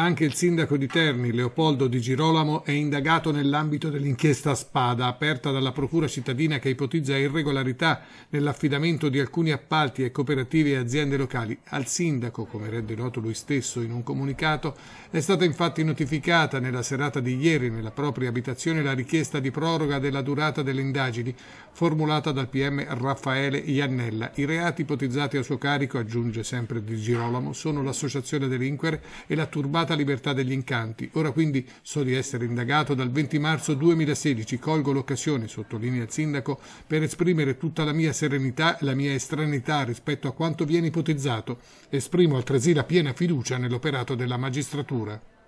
Anche il sindaco di Terni, Leopoldo Di Girolamo, è indagato nell'ambito dell'inchiesta Spada, aperta dalla Procura cittadina che ipotizza irregolarità nell'affidamento di alcuni appalti e cooperative e aziende locali. Al sindaco, come rende noto lui stesso in un comunicato, è stata infatti notificata nella serata di ieri nella propria abitazione la richiesta di proroga della durata delle indagini formulata dal PM Raffaele Iannella. I reati ipotizzati a suo carico, aggiunge sempre Di Girolamo, sono l'associazione delinquere e la turbata mancata libertà degli incanti. Ora quindi so di essere indagato dal 20 marzo 2016. Colgo l'occasione, sottolinea il sindaco, per esprimere tutta la mia serenità e la mia estranità rispetto a quanto viene ipotizzato. Esprimo altresì la piena fiducia nell'operato della magistratura.